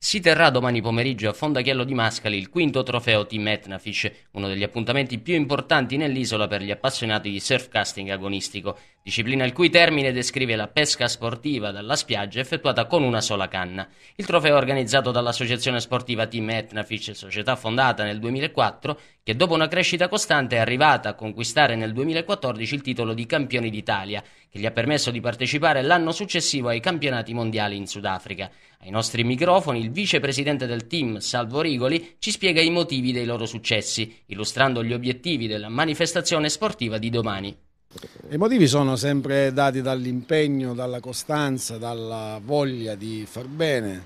Si terrà domani pomeriggio a Fondachiello di Mascali il quinto trofeo Team Etnafish, uno degli appuntamenti più importanti nell'isola per gli appassionati di surfcasting agonistico disciplina il cui termine descrive la pesca sportiva dalla spiaggia effettuata con una sola canna. Il trofeo è organizzato dall'associazione sportiva Team Etnafish, società fondata nel 2004, che dopo una crescita costante è arrivata a conquistare nel 2014 il titolo di campione d'Italia, che gli ha permesso di partecipare l'anno successivo ai campionati mondiali in Sudafrica. Ai nostri microfoni il vicepresidente del team, Salvo Rigoli, ci spiega i motivi dei loro successi, illustrando gli obiettivi della manifestazione sportiva di domani. I motivi sono sempre dati dall'impegno, dalla costanza, dalla voglia di far bene,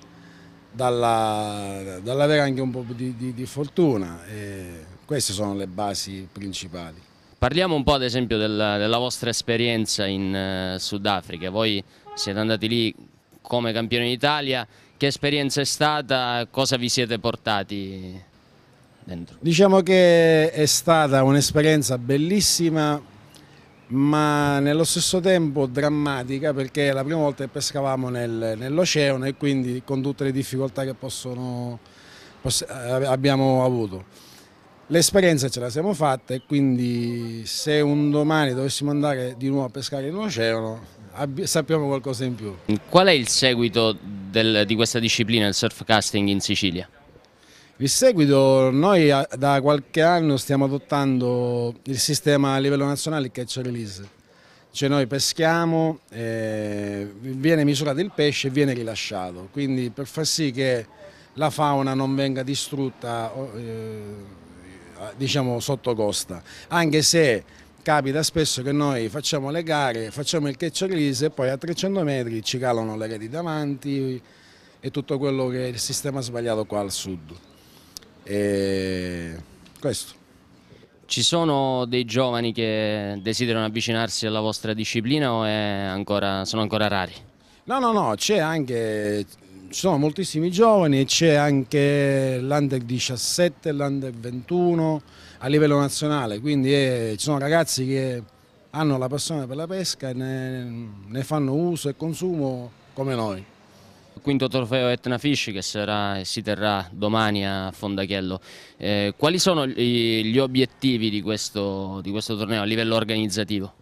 dall'avere dall anche un po' di, di, di fortuna. E queste sono le basi principali. Parliamo un po' ad esempio della, della vostra esperienza in uh, Sudafrica. Voi siete andati lì come campione d'Italia. Che esperienza è stata? Cosa vi siete portati dentro? Diciamo che è stata un'esperienza bellissima ma nello stesso tempo drammatica perché è la prima volta che pescavamo nel, nell'oceano e quindi con tutte le difficoltà che possono, poss eh, abbiamo avuto. L'esperienza ce la siamo fatta e quindi se un domani dovessimo andare di nuovo a pescare in oceano sappiamo qualcosa in più. Qual è il seguito del, di questa disciplina, il surf casting in Sicilia? Il seguito, noi da qualche anno stiamo adottando il sistema a livello nazionale catch and release, cioè noi peschiamo, eh, viene misurato il pesce e viene rilasciato, quindi per far sì che la fauna non venga distrutta eh, diciamo sotto costa, anche se capita spesso che noi facciamo le gare, facciamo il catch and release e poi a 300 metri ci calano le reti davanti e tutto quello che è il sistema sbagliato qua al sud. E questo. Ci sono dei giovani che desiderano avvicinarsi alla vostra disciplina o ancora, sono ancora rari? No, no, no, c'è anche, ci sono moltissimi giovani, e c'è anche l'Under 17, l'Under 21 a livello nazionale, quindi è, eh, ci sono ragazzi che hanno la passione per la pesca e ne, ne fanno uso e consumo come noi quinto trofeo Etna Fish che sarà, si terrà domani a Fondachiello. Eh, quali sono gli, gli obiettivi di questo, di questo, torneo a livello organizzativo?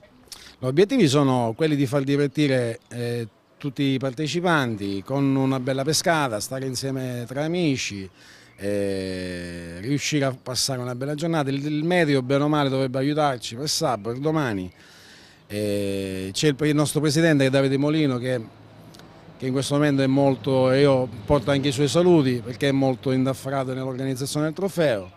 Gli obiettivi sono quelli di far divertire eh, tutti i partecipanti con una bella pescata, stare insieme tra amici, eh, riuscire a passare una bella giornata. Il, il meteo bene o male dovrebbe aiutarci per sabato, per domani. Eh, c'è il, il nostro presidente Davide Molino che che in questo momento è molto, io porto anche i suoi saluti perché è molto indaffarato nell'organizzazione del trofeo